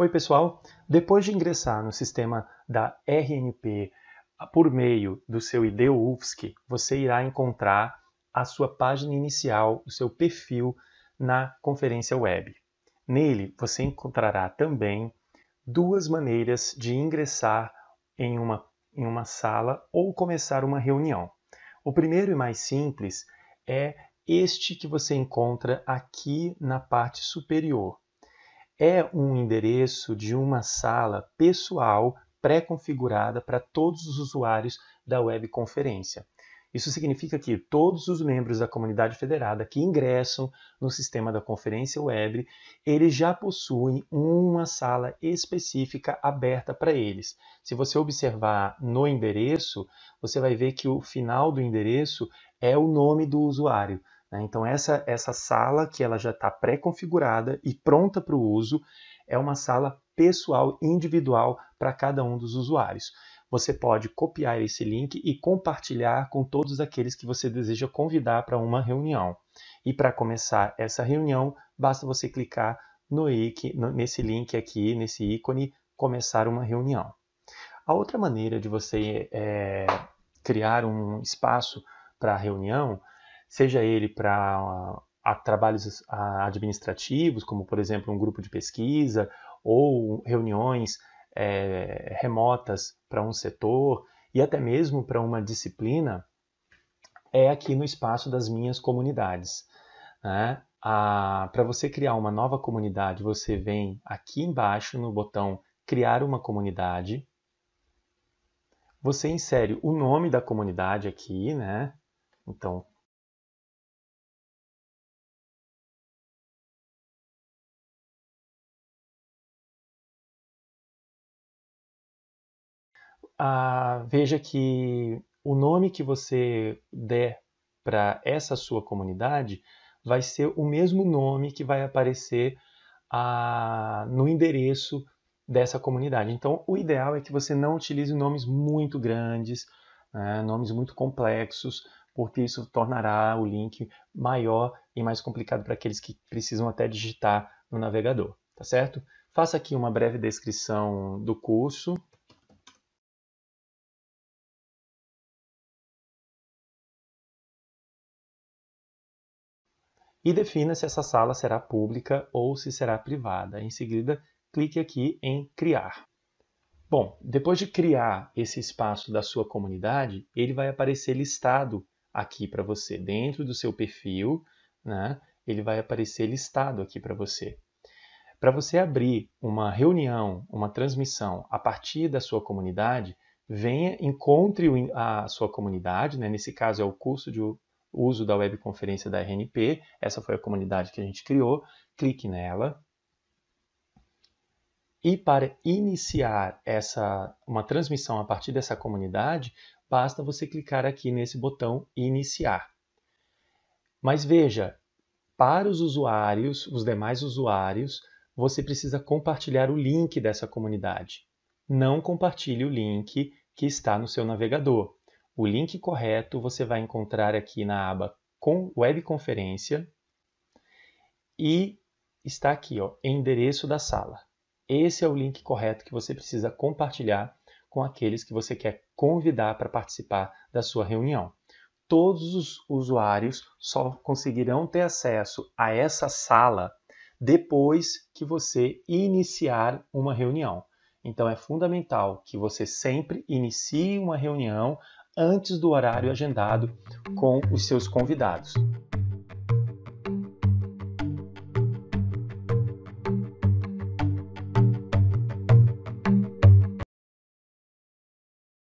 Oi, pessoal! Depois de ingressar no sistema da RNP por meio do seu ID UFSC, você irá encontrar a sua página inicial, o seu perfil na conferência web. Nele, você encontrará também duas maneiras de ingressar em uma, em uma sala ou começar uma reunião. O primeiro e mais simples é este que você encontra aqui na parte superior, é um endereço de uma sala pessoal pré-configurada para todos os usuários da webconferência. Isso significa que todos os membros da comunidade federada que ingressam no sistema da conferência web, eles já possuem uma sala específica aberta para eles. Se você observar no endereço, você vai ver que o final do endereço é o nome do usuário. Né? Então essa, essa sala que ela já está pré-configurada e pronta para o uso é uma sala pessoal, individual para cada um dos usuários. Você pode copiar esse link e compartilhar com todos aqueles que você deseja convidar para uma reunião. E para começar essa reunião, basta você clicar no IC, nesse link aqui, nesse ícone, começar uma reunião. A outra maneira de você é, criar um espaço para reunião seja ele para trabalhos a, administrativos, como por exemplo um grupo de pesquisa, ou reuniões é, remotas para um setor e até mesmo para uma disciplina, é aqui no espaço das minhas comunidades. Né? Para você criar uma nova comunidade, você vem aqui embaixo no botão Criar uma comunidade. Você insere o nome da comunidade aqui, né? Então, Ah, veja que o nome que você der para essa sua comunidade vai ser o mesmo nome que vai aparecer ah, no endereço dessa comunidade. Então, o ideal é que você não utilize nomes muito grandes, né, nomes muito complexos, porque isso tornará o link maior e mais complicado para aqueles que precisam até digitar no navegador, tá certo? Faça aqui uma breve descrição do curso, e defina se essa sala será pública ou se será privada. Em seguida, clique aqui em Criar. Bom, depois de criar esse espaço da sua comunidade, ele vai aparecer listado aqui para você. Dentro do seu perfil, né, ele vai aparecer listado aqui para você. Para você abrir uma reunião, uma transmissão a partir da sua comunidade, venha, encontre a sua comunidade, né, nesse caso é o curso de uso da webconferência da RNP, essa foi a comunidade que a gente criou, clique nela. E para iniciar essa uma transmissão a partir dessa comunidade, basta você clicar aqui nesse botão iniciar. Mas veja, para os usuários, os demais usuários, você precisa compartilhar o link dessa comunidade. Não compartilhe o link que está no seu navegador. O link correto você vai encontrar aqui na aba com conferência e está aqui, ó, endereço da sala. Esse é o link correto que você precisa compartilhar com aqueles que você quer convidar para participar da sua reunião. Todos os usuários só conseguirão ter acesso a essa sala depois que você iniciar uma reunião. Então é fundamental que você sempre inicie uma reunião antes do horário agendado com os seus convidados.